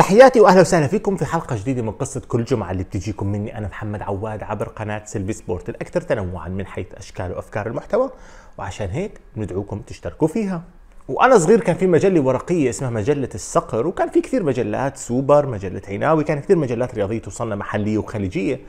تحياتي واهلا وسهلا فيكم في حلقه جديده من قصه كل جمعه اللي بتجيكم مني انا محمد عواد عبر قناه سيلفي سبورت الاكثر تنوعا من حيث اشكال وافكار المحتوى وعشان هيك بندعوكم تشتركوا فيها وانا صغير كان في مجله ورقيه اسمها مجله الصقر وكان في كثير مجلات سوبر مجله عناوي كان كثير مجلات رياضيه توصلنا محليه وخليجيه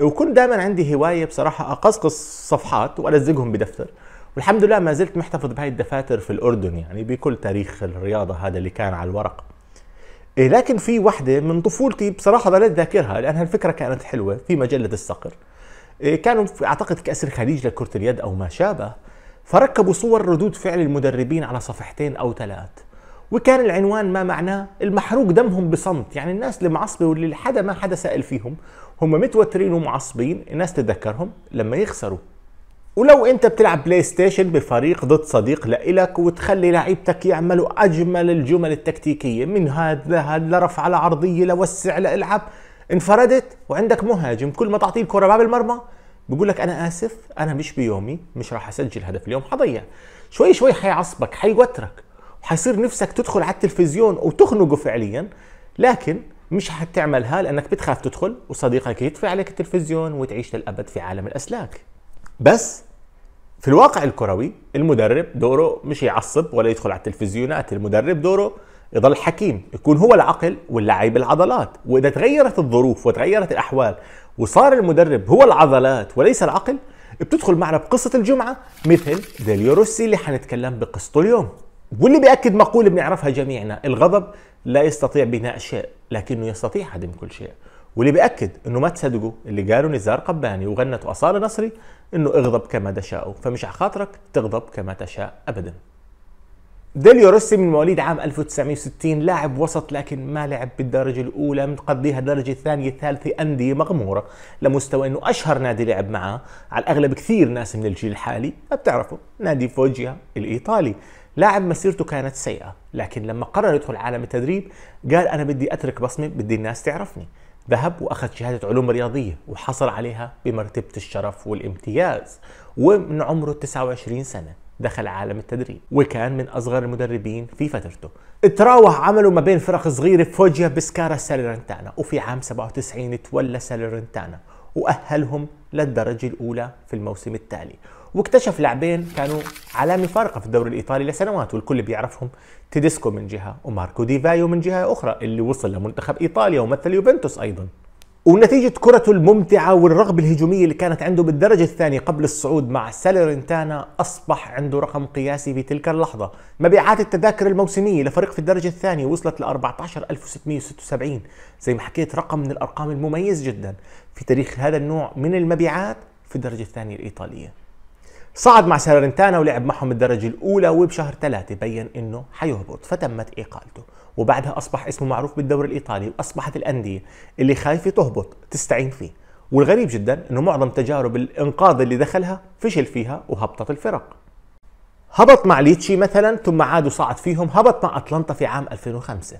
وكنت دائما عندي هوايه بصراحه اقصقص صفحات والزقهم بدفتر والحمد لله ما زلت محتفظ بهاي الدفاتر في الاردن يعني بكل تاريخ الرياضه هذا اللي كان على الورق إيه، لكن في واحدة من طفولتي بصراحه ظلت ذاكرها لانها الفكره كانت حلوه في مجله الصقر إيه، كانوا في اعتقد كأس الخليج لكره اليد او ما شابه فركبوا صور ردود فعل المدربين على صفحتين او ثلاث وكان العنوان ما معناه المحروق دمهم بصمت يعني الناس المعصبه واللي حدا ما حدا سأل فيهم هم متوترين ومعصبين الناس تتذكرهم لما يخسروا ولو انت بتلعب بلاي ستيشن بفريق ضد صديق لإلك وتخلي لعيبتك يعملوا اجمل الجمل التكتيكيه من هذا لهذا لرفع على عرضيه لوسع لالعب انفردت وعندك مهاجم كل ما تعطيه الكره باب المرمى بقول لك انا اسف انا مش بيومي مش راح اسجل هدف اليوم حضيع شوي شوي حيعصبك حيوترك وحيصير نفسك تدخل على التلفزيون وتخنقه فعليا لكن مش حتعملها لانك بتخاف تدخل وصديقك يطفي عليك التلفزيون وتعيش للابد في عالم الاسلاك بس في الواقع الكروي المدرب دوره مش يعصب ولا يدخل على التلفزيونات المدرب دوره يضل حكيم يكون هو العقل واللعيب العضلات واذا تغيرت الظروف وتغيرت الاحوال وصار المدرب هو العضلات وليس العقل بتدخل معنا بقصة الجمعة مثل ديليو روسي اللي حنتكلم بقصته اليوم واللي بيأكد مقولة بنعرفها جميعنا الغضب لا يستطيع بناء شيء لكنه يستطيع هدم كل شيء واللي بيأكد انه ما تصدقوا اللي قالوا نزار قباني وغنته أصالة نصري انه اغضب كما تشاء فمش عخاطرك تغضب كما تشاء ابدا ديليو روسي من مواليد عام 1960 لاعب وسط لكن ما لعب بالدرجة الأولى متقضيها الدرجة الثانية الثالثة أندية مغمورة لمستوى أنه أشهر نادي لعب معاه على الأغلب كثير ناس من الجيل الحالي ما بتعرفه نادي فوجيا الإيطالي لاعب مسيرته كانت سيئة لكن لما قرر يدخل عالم التدريب قال أنا بدي أترك بصمة بدي الناس تعرفني ذهب واخذ شهاده علوم رياضيه وحصل عليها بمرتبه الشرف والامتياز ومن عمره 29 سنه دخل عالم التدريب وكان من اصغر المدربين في فترته تراوح عمله ما بين فرق صغيره فوجيا بسكارا سالرنتانا وفي عام 97 تولى سالرنتانا واهلهم للدرجه الاولى في الموسم التالي واكتشف لاعبين كانوا علامه فارقه في الدوري الايطالي لسنوات والكل بيعرفهم تيديسكو من جهه وماركو ديفايو من جهه اخرى اللي وصل لمنتخب ايطاليا ومثل يوفنتوس ايضا ونتيجة كرته الممتعة والرغبة الهجومية اللي كانت عنده بالدرجة الثانية قبل الصعود مع ساليرنتانا أصبح عنده رقم قياسي في تلك اللحظة مبيعات التذاكر الموسمية لفريق في الدرجة الثانية وصلت ل 14676 زي ما حكيت رقم من الأرقام المميز جدا في تاريخ هذا النوع من المبيعات في الدرجة الثانية الإيطالية صعد مع سارنتانا ولعب معهم الدرجة الأولى وبشهر ثلاثة بين إنه حيهبط فتمت إقالته وبعدها أصبح اسمه معروف بالدوري الإيطالي وأصبحت الأندية اللي خايفة تهبط تستعين فيه والغريب جدا إنه معظم تجارب الإنقاذ اللي دخلها فشل فيها وهبطت الفرق هبط مع ليتشي مثلا ثم عاد وصعد فيهم هبط مع أتلانتا في عام 2005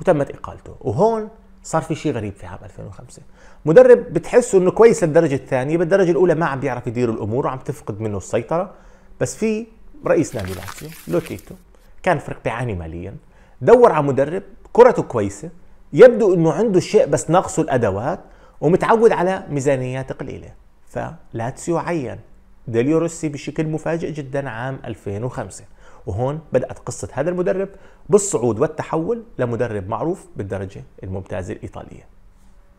وتمت إقالته وهون صار في شيء غريب في عام 2005 مدرب بتحسه انه كويس للدرجه الثانيه بالدرجه الاولى ما عم بيعرف يدير الامور وعم تفقد منه السيطره بس في رئيس نادي لاتسيو لوتيتو كان فريق بيعاني ماليا دور على مدرب كرته كويسه يبدو انه عنده شيء بس ناقصه الادوات ومتعود على ميزانيات قليله فلاتسيو عين ديليو روسي بشكل مفاجئ جدا عام 2005 وهون بدأت قصة هذا المدرب بالصعود والتحول لمدرب معروف بالدرجة الممتازة الإيطالية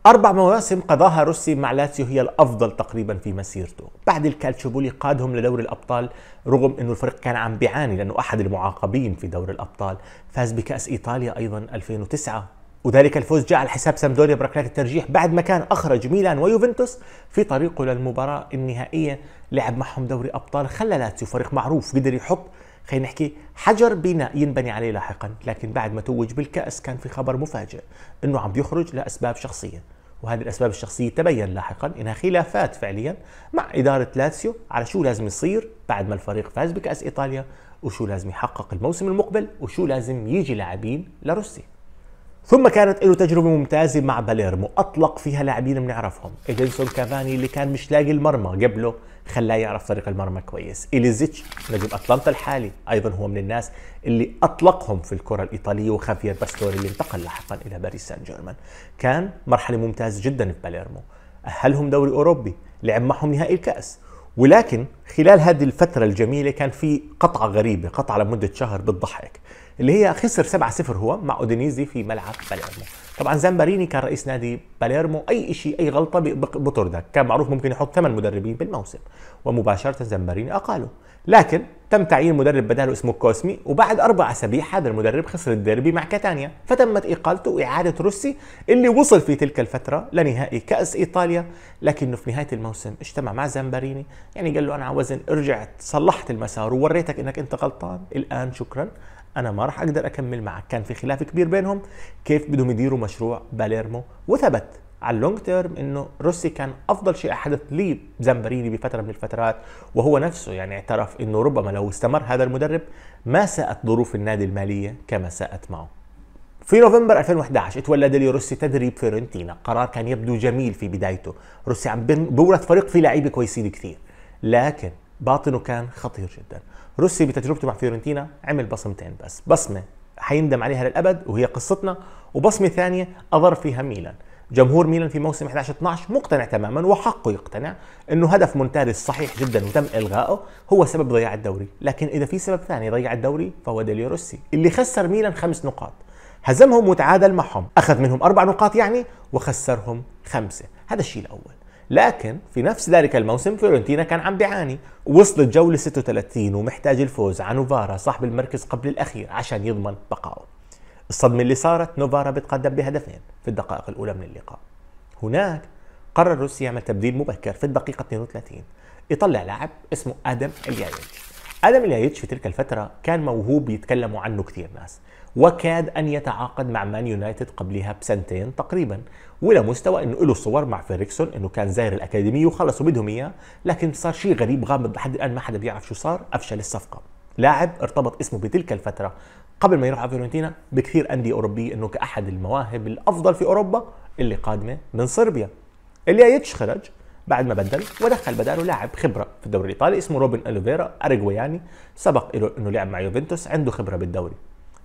أربع مواسم قضاها روسي مع لاتسيو هي الأفضل تقريبا في مسيرته بعد الكالتشوبولي قادهم لدور الأبطال رغم أنه الفريق كان عم بيعاني لأنه أحد المعاقبين في دور الأبطال فاز بكأس إيطاليا أيضا 2009 وذلك الفوز جاء على حساب سامدوريا بركلات الترجيح بعد ما كان أخرج ميلان ويوفنتوس في طريقه للمباراة النهائية لعب معهم دوري أبطال خلى لاتسيو فريق معروف قدر يحط خلينا نحكي حجر بناء ينبني عليه لاحقا لكن بعد ما توج بالكأس كان في خبر مفاجئ أنه عم بيخرج لأسباب شخصية وهذه الأسباب الشخصية تبين لاحقا إنها خلافات فعليا مع إدارة لاتسيو على شو لازم يصير بعد ما الفريق فاز بكأس إيطاليا وشو لازم يحقق الموسم المقبل وشو لازم يجي لاعبين لروسيا ثم كانت له تجربة ممتازة مع باليرمو أطلق فيها لاعبين بنعرفهم إيدنسون كافاني اللي كان مش لاقي المرمى قبله خلاه يعرف طريق المرمى كويس إليزيتش نجم أتلانتا الحالي أيضا هو من الناس اللي أطلقهم في الكرة الإيطالية وخافير باستوري اللي انتقل لاحقا إلى باريس سان جيرمان كان مرحلة ممتازة جدا في باليرمو أهلهم دوري أوروبي لعب معهم نهائي الكأس ولكن خلال هذه الفترة الجميلة كان في قطعة غريبة قطعة لمدة شهر بتضحك اللي هي خسر 7-0 هو مع اودينيزي في ملعب باليرمو طبعا زامبريني كان رئيس نادي باليرمو اي شيء اي غلطه بطردك كان معروف ممكن يحط ثمان مدربين بالموسم ومباشره زامبريني اقاله لكن تم تعيين مدرب بداله اسمه كوسمي وبعد اربع اسابيع هذا المدرب خسر الديربي مع كاتانيا فتمت اقالته واعاده روسي اللي وصل في تلك الفتره لنهائي كاس ايطاليا لكنه في نهايه الموسم اجتمع مع زامبريني يعني قال له انا على وزن رجعت صلحت المسار ووريتك انك انت غلطان الان شكرا انا ما راح اقدر اكمل معك كان في خلاف كبير بينهم كيف بدهم يديروا مشروع باليرمو وثبت على اللونج تيرم انه روسي كان افضل شيء حدث لي زامبريني بفتره من الفترات وهو نفسه يعني اعترف انه ربما لو استمر هذا المدرب ما ساءت ظروف النادي الماليه كما ساءت معه في نوفمبر 2011 اتولى ديلي روسي تدريب فيورنتينا قرار كان يبدو جميل في بدايته روسي عم بورث فريق فيه لعيبه كويسين كثير لكن باطنه كان خطير جدا روسي بتجربته مع فيورنتينا عمل بصمتين بس بصمه حيندم عليها للابد وهي قصتنا وبصمه ثانيه اضر فيها ميلان جمهور ميلان في موسم 11 12 مقتنع تماما وحقه يقتنع انه هدف مونتاري صحيح جدا وتم الغائه هو سبب ضياع الدوري، لكن اذا في سبب ثاني ضيع الدوري فهو ديليو روسي اللي خسر ميلان خمس نقاط، هزمهم وتعادل معهم، اخذ منهم اربع نقاط يعني وخسرهم خمسه، هذا الشيء الاول. لكن في نفس ذلك الموسم فيورنتينا كان عم بيعاني وصلت جولة 36 ومحتاج الفوز على نوفارا صاحب المركز قبل الأخير عشان يضمن بقائه الصدمة اللي صارت نوفارا بتقدم بهدفين في الدقائق الأولى من اللقاء هناك قرر روسيا يعمل تبديل مبكر في الدقيقة 32 يطلع لاعب اسمه آدم اليايتش آدم اليايتش في تلك الفترة كان موهوب يتكلموا عنه كثير ناس وكاد أن يتعاقد مع مان يونايتد قبلها بسنتين تقريبا ولا مستوى انه له صور مع فيريكسون انه كان زاير الاكاديميه وخلصوا بدهم اياه لكن صار شيء غريب غامض لحد الان ما حدا بيعرف شو صار افشل الصفقه لاعب ارتبط اسمه بتلك الفتره قبل ما يروح على فيورنتينا بكثير انديه اوروبيه انه كاحد المواهب الافضل في اوروبا اللي قادمه من صربيا اللي خرج بعد ما بدل ودخل بداله لاعب خبره في الدوري الايطالي اسمه روبن الوفيرا ارجوياني سبق له انه لعب مع يوفنتوس عنده خبره بالدوري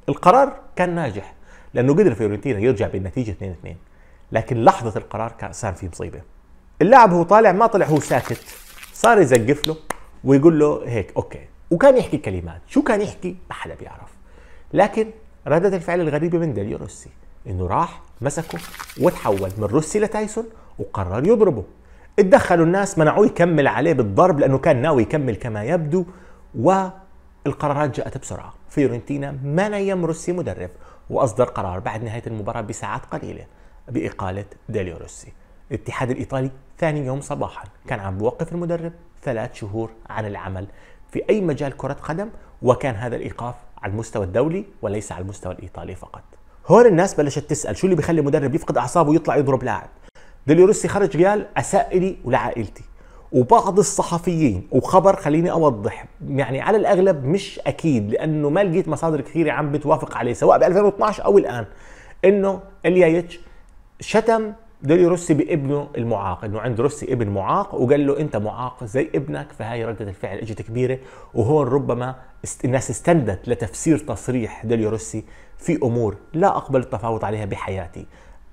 القرار كان ناجح لانه قدر فيورنتينا يرجع بالنتيجه 2 2 لكن لحظه القرار كان صار في مصيبه اللاعب هو طالع ما طلع هو ساكت صار يزقف له ويقول له هيك اوكي وكان يحكي كلمات شو كان يحكي ما حدا بيعرف لكن ردة الفعل الغريبة من داليو روسي انه راح مسكه وتحول من روسي لتايسون وقرر يضربه اتدخلوا الناس منعوه يكمل عليه بالضرب لانه كان ناوي يكمل كما يبدو و القرارات جاءت بسرعة فيورنتينا منى روسي مدرب وأصدر قرار بعد نهاية المباراة بساعات قليلة بإقالة داليو روسي الاتحاد الإيطالي ثاني يوم صباحا كان عم بوقف المدرب ثلاث شهور عن العمل في أي مجال كرة قدم وكان هذا الإيقاف على المستوى الدولي وليس على المستوى الإيطالي فقط هون الناس بلشت تسأل شو اللي بيخلي مدرب يفقد أعصابه ويطلع يضرب لاعب ديليو روسي خرج قال أساء ولعائلتي وبعض الصحفيين وخبر خليني اوضح يعني على الاغلب مش اكيد لانه ما لقيت مصادر كثيره عم بتوافق عليه سواء ب 2012 او الان انه اليايتش شتم دولي روسي بابنه المعاق انه عند روسي ابن معاق وقال له انت معاق زي ابنك فهي رده الفعل اجت كبيره وهون ربما الناس استندت لتفسير تصريح دولي روسي في امور لا اقبل التفاوض عليها بحياتي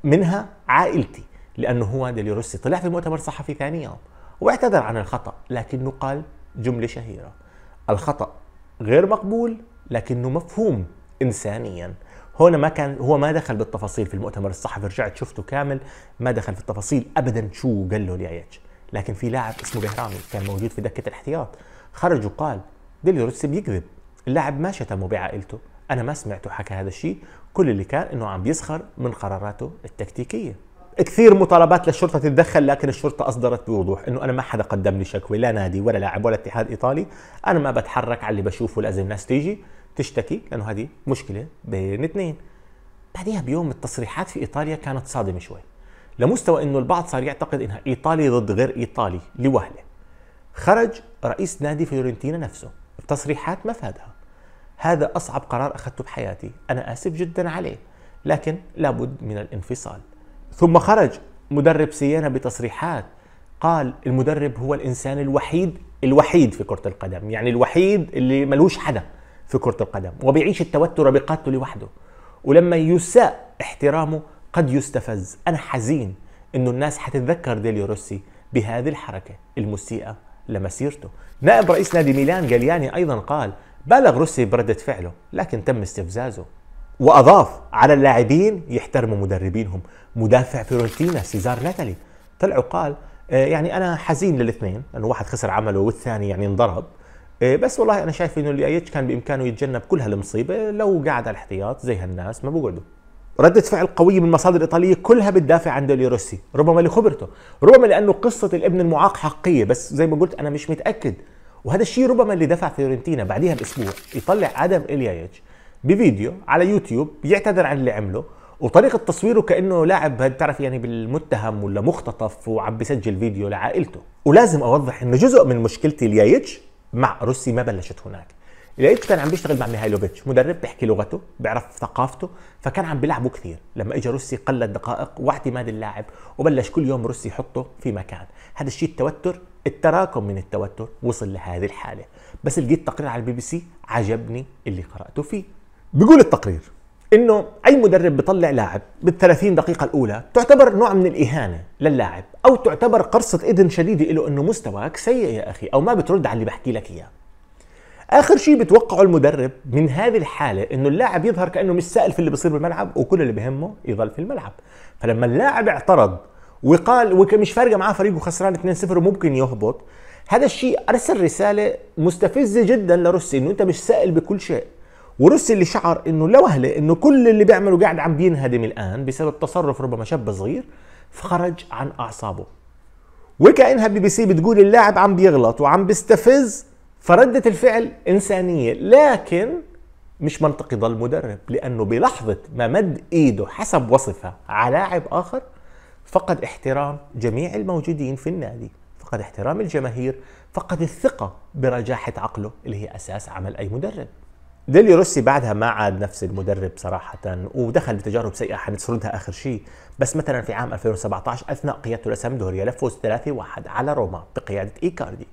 منها عائلتي لانه هو دولي روسي طلع في مؤتمر صحفي ثاني يوم واعتذر عن الخطأ لكنه قال جملة شهيرة الخطأ غير مقبول لكنه مفهوم إنسانيا هنا ما كان هو ما دخل بالتفاصيل في المؤتمر الصحفي رجعت شفته كامل ما دخل في التفاصيل ابدا شو قال له ليايتش لكن في لاعب اسمه بهرامي كان موجود في دكه الاحتياط خرج وقال ديليو روسي بيكذب اللاعب ما شتمه بعائلته انا ما سمعته حكى هذا الشيء كل اللي كان انه عم بيسخر من قراراته التكتيكيه كثير مطالبات للشرطه تتدخل لكن الشرطه اصدرت بوضوح انه انا ما حدا قدم لي شكوى لا نادي ولا لاعب ولا اتحاد ايطالي انا ما بتحرك على اللي بشوفه لازم الناس تيجي تشتكي لانه هذه مشكله بين اثنين بعدها بيوم التصريحات في ايطاليا كانت صادمه شوي لمستوى انه البعض صار يعتقد انها ايطالي ضد غير ايطالي لوهله خرج رئيس نادي فيورنتينا نفسه بتصريحات ما فادها هذا اصعب قرار اخذته بحياتي انا اسف جدا عليه لكن لابد من الانفصال ثم خرج مدرب سيانا بتصريحات قال المدرب هو الانسان الوحيد الوحيد في كره القدم يعني الوحيد اللي ملوش حدا في كره القدم وبيعيش التوتر بقادته لوحده ولما يساء احترامه قد يستفز انا حزين انه الناس حتتذكر ديليو روسي بهذه الحركه المسيئه لمسيرته نائب رئيس نادي ميلان جالياني ايضا قال بالغ روسي برده فعله لكن تم استفزازه واضاف على اللاعبين يحترموا مدربينهم مدافع فيورنتينا سيزار ناتالي طلع وقال آه، يعني انا حزين للاثنين لانه واحد خسر عمله والثاني يعني انضرب آه، بس والله انا شايف انه اليايتش كان بامكانه يتجنب كل هالمصيبه لو قعد على الاحتياط زي هالناس ما بقعدوا ردة فعل قوية من مصادر إيطالية كلها بتدافع عن دولي روسي ربما لخبرته ربما لأنه قصة الابن المعاق حقية بس زي ما قلت أنا مش متأكد وهذا الشيء ربما اللي دفع فيورنتينا بعدها باسبوع يطلع ادم اليايتش بفيديو على يوتيوب بيعتذر عن اللي عمله وطريقه تصويره كانه لاعب بتعرف يعني بالمتهم ولا مختطف وعم بسجل فيديو لعائلته ولازم اوضح انه جزء من مشكلتي اليايتش مع روسي ما بلشت هناك اليايتش كان عم بيشتغل مع ميهايلوفيتش مدرب بيحكي لغته بيعرف ثقافته فكان عم بيلعبه كثير لما اجى روسي قلد دقائق واعتماد اللاعب وبلش كل يوم روسي يحطه في مكان هذا الشيء التوتر التراكم من التوتر وصل لهذه الحاله بس لقيت تقرير على البي بي سي عجبني اللي قراته فيه بيقول التقرير انه اي مدرب بيطلع لاعب بال 30 دقيقه الاولى تعتبر نوع من الاهانه للاعب او تعتبر قرصه اذن شديده له انه مستواك سيء يا اخي او ما بترد على اللي بحكي لك اياه اخر شيء بتوقعه المدرب من هذه الحاله انه اللاعب يظهر كانه مش سائل في اللي بصير بالملعب وكل اللي بهمه يضل في الملعب فلما اللاعب اعترض وقال ومش فارقه معاه فريقه خسران 2-0 وممكن يهبط هذا الشيء ارسل رساله مستفزه جدا لروسي انه انت مش سائل بكل شيء وروسي اللي شعر انه لا وهله انه كل اللي بيعمله قاعد عم بينهدم الان بسبب تصرف ربما شاب صغير فخرج عن اعصابه وكانها بي بي سي بتقول اللاعب عم بيغلط وعم بيستفز فردة الفعل إنسانية لكن مش منطقي ضل مدرب لأنه بلحظة ما مد إيده حسب وصفها على لاعب آخر فقد احترام جميع الموجودين في النادي فقد احترام الجماهير فقد الثقة برجاحة عقله اللي هي أساس عمل أي مدرب ديلي روسي بعدها ما عاد نفس المدرب صراحة ودخل بتجارب سيئة حنسردها آخر شيء بس مثلا في عام 2017 أثناء قيادته لسامدوريا لفوز 3-1 على روما بقيادة إيكاردي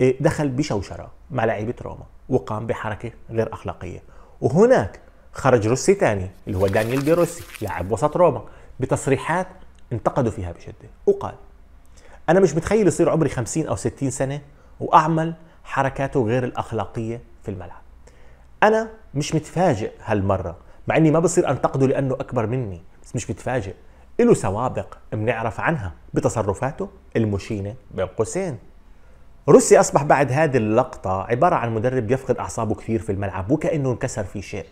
إيه، دخل بشوشرة مع لعيبة روما وقام بحركة غير أخلاقية وهناك خرج روسي ثاني اللي هو دانيال دي روسي لاعب وسط روما بتصريحات انتقدوا فيها بشدة وقال أنا مش متخيل يصير عمري 50 أو 60 سنة وأعمل حركاته غير الأخلاقية في الملعب انا مش متفاجئ هالمره مع اني ما بصير انتقده لانه اكبر مني بس مش متفاجئ له سوابق بنعرف عنها بتصرفاته المشينه بين قوسين روسي اصبح بعد هذه اللقطه عباره عن مدرب يفقد اعصابه كثير في الملعب وكانه انكسر في شيء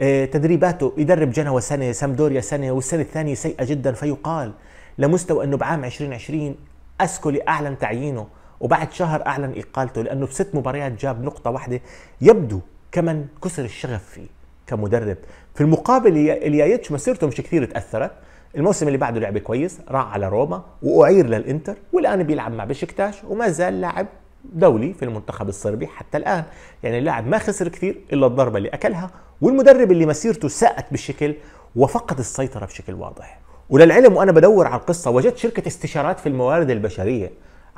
آه، تدريباته يدرب جنوى سنة سامدوريا سنة والسنة الثانية سيئة جدا فيقال لمستوى أنه بعام 2020 أسكولي أعلن تعيينه وبعد شهر أعلن إقالته لأنه بست مباريات جاب نقطة واحدة يبدو كمان كسر الشغف فيه كمدرب في المقابل اليايتش مسيرته مش كثير تاثرت الموسم اللي بعده لعب كويس راح على روما واعير للانتر والان بيلعب مع بشكتاش وما زال لاعب دولي في المنتخب الصربي حتى الان يعني اللاعب ما خسر كثير الا الضربه اللي اكلها والمدرب اللي مسيرته ساءت بالشكل وفقد السيطره بشكل واضح وللعلم وانا بدور على القصه وجدت شركه استشارات في الموارد البشريه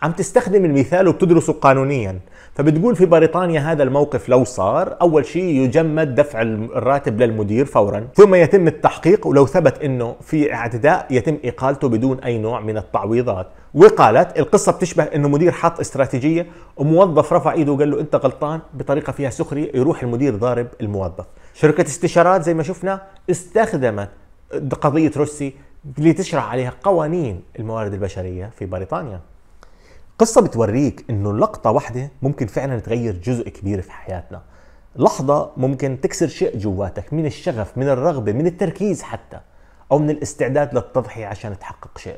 عم تستخدم المثال وبتدرسه قانونيا فبتقول في بريطانيا هذا الموقف لو صار أول شيء يجمد دفع الراتب للمدير فورا ثم يتم التحقيق ولو ثبت أنه في اعتداء يتم إقالته بدون أي نوع من التعويضات وقالت القصة بتشبه أنه مدير حط استراتيجية وموظف رفع إيده وقال له أنت غلطان بطريقة فيها سخرية يروح المدير ضارب الموظف شركة استشارات زي ما شفنا استخدمت قضية روسي لتشرح عليها قوانين الموارد البشرية في بريطانيا قصة بتوريك انه لقطة واحدة ممكن فعلا تغير جزء كبير في حياتنا لحظة ممكن تكسر شيء جواتك من الشغف من الرغبة من التركيز حتى أو من الاستعداد للتضحية عشان تحقق شيء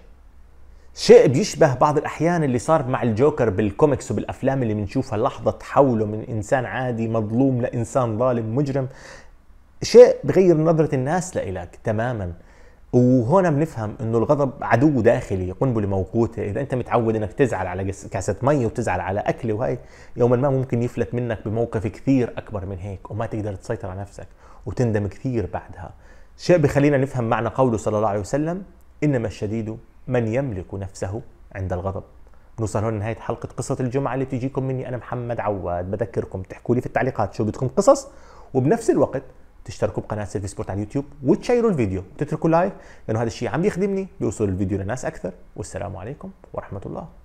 شيء بيشبه بعض الأحيان اللي صار مع الجوكر بالكوميكس وبالأفلام اللي بنشوفها لحظة تحوله من إنسان عادي مظلوم لإنسان ظالم مجرم شيء بغير نظرة الناس لإلك تماما وهنا بنفهم انه الغضب عدو داخلي قنبله موقوته اذا انت متعود انك تزعل على كاسه مي وتزعل على اكل وهي يوما ما ممكن يفلت منك بموقف كثير اكبر من هيك وما تقدر تسيطر على نفسك وتندم كثير بعدها شيء بخلينا نفهم معنى قوله صلى الله عليه وسلم انما الشديد من يملك نفسه عند الغضب نوصل هون لنهايه حلقه قصه الجمعه اللي بتجيكم مني انا محمد عواد بذكركم تحكوا لي في التعليقات شو بدكم قصص وبنفس الوقت تشتركوا بقناه سيلفي سبورت على اليوتيوب وتشيروا الفيديو وتتركوا لايك لانه هذا الشيء عم يخدمني بوصول الفيديو لناس اكثر والسلام عليكم ورحمه الله